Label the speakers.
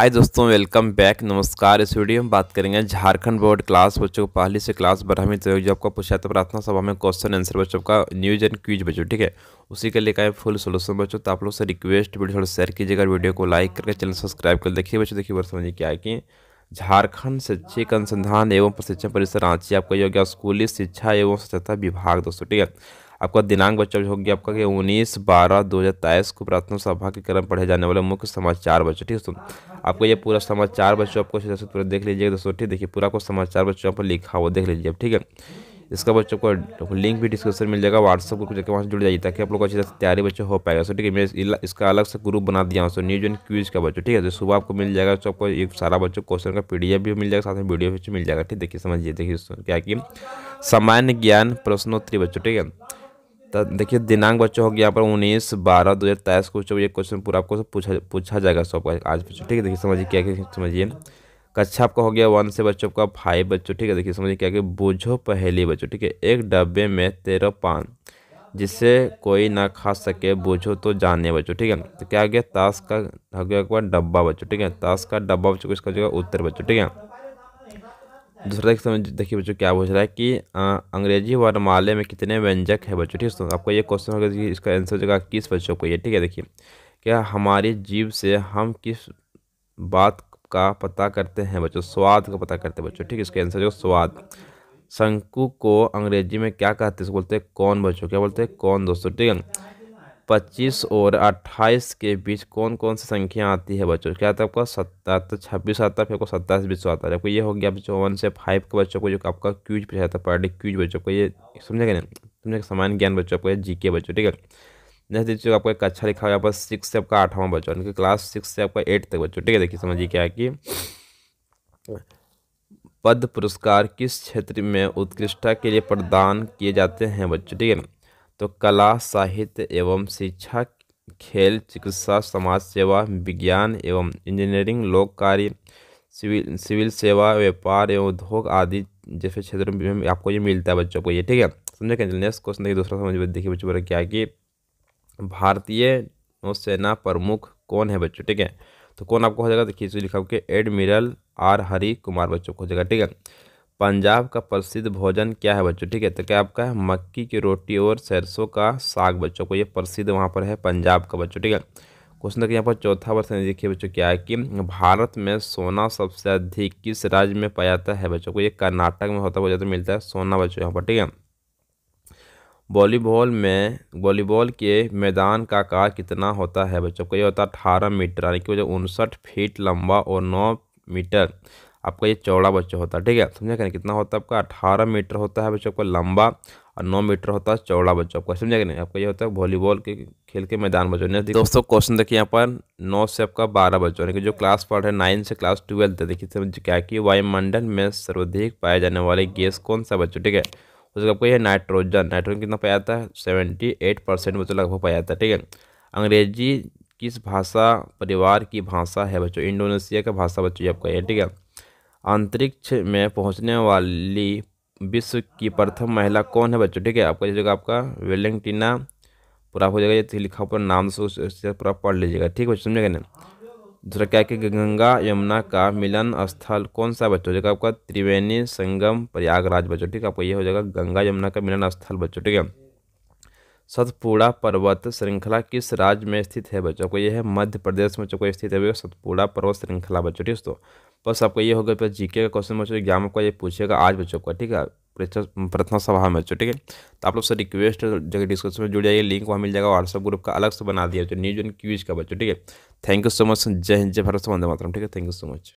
Speaker 1: हाय दोस्तों welcome back नमस्कार इस वीडियो में बात करेंगे झारखंड बोर्ड क्लास बच्चों को पहली से क्लास बारहवीं तक जो आपका पूछा था प्रार्थना सभा में क्वेश्चन आंसर बच्चों का न्यूज एंड क्यूज बच्चों ठीक है उसी के लिए का फुल सोल्यूशन बच्चों तो आप लोग से रिक्वेस्ट वीडियो थोड़ा शेयर कीजिएगा वीडियो को लाइक करके चैनल सब्सक्राइब कर देखिए बच्चों देखिए बस समझिए क्या है कि झारखंड शैक्षिक अनुसंधान एवं प्रशिक्षण परिसर रांची आपका योग्य स्कूली शिक्षा एवं स्वच्छता विभाग दोस्तों ठीक है आपका दिनांक बच्चा हो गया आपका उन्नीस बारह दो हज़ार तेईस को प्रार्थना सभा के क्रम पढ़े जाने वाले मुख्य समाचार बच्चों ठीक है आपको ये पूरा समाचार बच्चों आपको पूरा देख लीजिएगा दोस्तों ठीक देखिए पूरा आपको समाचार बच्चों यहाँ पर लिखा हुआ देख लीजिए ठीक है इसका बच्चों को लिंक भी डिस्क्रिप्शन मिल जाएगा व्हाट्सअप ग्रुप जाकर वहाँ से जुड़ जाइए ताकि आप लोग को अच्छी तरह से तैयारी बच्चों हो पाएगा सो ठीक है मैं इसका अलग से ग्रुप बना दिया हूँ सो न्यूज एंड क्यूज का बच्चों ठीक है तो सुबह आपको मिल जाएगा तो आपको एक सारा बच्चों क्वेश्चन का पीडीएफ भी मिल जाएगा साथ में वीडियो भी मिल जाएगा ठीक देखिए समझिए देखिए क्या कि सामान्य ज्ञान प्रश्नोत्तरी बच्चों ठीक है देखिए दिनांक बच्चों हो गया यहाँ पर उन्नीस बारह दो हज़ार तेईस को तो ये क्वेश्चन पूरा आपको पूछा पूछा जाएगा सब आज पूछो ठीक है देखिए समझिए क्या क्या समझिए कक्षा आपका हो गया वन से बच्चों का फाइव बच्चों ठीक है देखिए समझिए क्या कि बूझो पहली बच्चों ठीक है एक डब्बे में तेरह पान जिससे कोई ना खा सके बूझो तो जाने बच्चों ठीक है तो क्या हो गया ताश का हो गया डब्बा बच्चों ठीक है ताश का डब्बा बच्चों को इसका जो उत्तर बच्चों ठीक है दूसरा एक समझ देखिए बच्चों क्या पूछ रहा है कि आ, अंग्रेजी वर्णमाले में कितने व्यंजक है बच्चों ठीक है तो आपको ये क्वेश्चन होगा कि इसका आंसर जगह किस बच्चों को ये ठीक है देखिए क्या हमारी जीव से हम किस बात का पता करते हैं बच्चों स्वाद का पता करते हैं बच्चों ठीक है इसका आंसर जो स्वाद शंकु को अंग्रेजी में क्या कहते हैं बोलते हैं कौन बच्चों क्या बोलते हैं कौन दोस्तों ठीक है 25 और 28 के बीच कौन कौन सी संख्या आती है बच्चों क्या आता तो है आपका सत्तर तो छब्बीस आता है फिर आपको सत्ताईस बीस आता है आपको ये हो गया चौवन से फाइव के बच्चों को जो आपका क्यूज पूछा जाता है पार्टी क्यूज बच्चों को ये समझेगा ना समझे समान ज्ञान बच्चों को जी के बच्चों ठीक है नेक्स्ट देखिए आपका एक अच्छा लिखा हुआ सिक्स से आपका आठवां बच्चों यानी कि क्लास सिक्स से आपका एट तक बच्चों ठीक है देखिए समझिए क्या है कि पद पुरस्कार किस क्षेत्र में उत्कृष्टता के लिए प्रदान किए जाते हैं बच्चों ठीक है तो कला साहित्य एवं शिक्षा खेल चिकित्सा समाज सेवा विज्ञान एवं इंजीनियरिंग लोक कार्य सिविल सिविल सेवा व्यापार एवं उद्योग आदि जैसे क्षेत्र में आपको ये मिलता है बच्चों को ये ठीक है समझे क्या नेक्स्ट क्वेश्चन देखिए दूसरा समझ देखिए बच्चों बोले क्या कि भारतीय नौसेना प्रमुख कौन है बच्चों ठीक है तो कौन आपको हो जाएगा देखिए लिखा के एडमिरल आर हरी कुमार बच्चों को हो जाएगा ठीक है पंजाब का प्रसिद्ध भोजन क्या है बच्चों ठीक है तो क्या आपका है मक्की की रोटी और सरसों का साग बच्चों को ये प्रसिद्ध वहाँ पर है पंजाब का बच्चों ठीक है क्वेश्चन देखिए यहाँ पर चौथा प्रश्न देखिए बच्चों क्या है कि भारत में सोना सबसे अधिक किस राज्य में पाया जाता है बच्चों को ये कर्नाटक में होता हुआ मिलता है सोना बच्चों यहाँ पर ठीक है वॉलीबॉल में वॉलीबॉल के मैदान का आकार कितना होता है बच्चों को ये होता है अठारह मीटर यानी कि उनसठ फीट लंबा और नौ मीटर आपका ये चौड़ा बच्चा होता है ठीक है समझा कि नहीं कितना होता है आपका अठारह मीटर होता है बच्चों आपका लंबा और नौ मीटर होता है चौड़ा बच्चा आपका समझा कि नहीं आपका ये होता है वॉलीबॉल के खेल के मैदान बच्चों ने दोस्तों क्वेश्चन देखिए यहाँ पर नौ से आपका बारह बच्चों यानी कि जो क्लास पढ़ रहे हैं नाइन से क्लास ट्वेल्थ देखिए समझ क्या कि वायुमंडल में सर्वाधिक पाए जाने वाले गैस कौन सा बच्चों ठीक है उसका आपको ये नाइट्रोजन नाइट्रोजन कितना पाया जाता है सेवेंटी एट परसेंट बच्चों लगभग पाया जाता है ठीक है अंग्रेजी किस भाषा परिवार की भाषा है बच्चों इंडोनेशिया का भाषा बच्चों आपका ये ठीक है अंतरिक्ष में पहुंचने वाली विश्व की प्रथम महिला कौन है बच्चों ठीक है आपका ये जगह आपका वेलेंटिना पूरा हो जाएगा ये तो लिखा पर नाम से पूरा पढ़ लीजिएगा ठीक है बच्चों समझेगा ना दूसरा क्या है कि गंगा यमुना का मिलन स्थल कौन सा बच्चों जगह आपका त्रिवेणी संगम प्रयागराज बच्चों ठीक है आपका ये हो जाएगा गंगा यमुना का मिलन स्थल बच्चों ठीक है सतपुड़ा पर्वत श्रृंखला किस राज्य में स्थित है बच्चों को यह है मध्य प्रदेश में बच्चों को स्थित है सतपुड़ा पर्वत श्रृंखला बच्चों ठीक है दोस्तों बस आपका ये होगा जी के का क्वेश्चन बच्चों एग्जाम आपका ये पूछेगा आज बच्चों का ठीक है प्रथम सभा में बच्चों ठीक है तो आप लोग से रिक्वेस्ट जगह डिस्कशन में जुड़ जाइए लिंक वहाँ मिल जाएगा व्हाट्सअप ग्रुप का अलग से बना दिया न्यूज एंड क्यूज का बच्चों ठीक है थैंक यू सो मच जय हिंद जय भारत वंदे मातरम ठीक है थैंक यू सो मच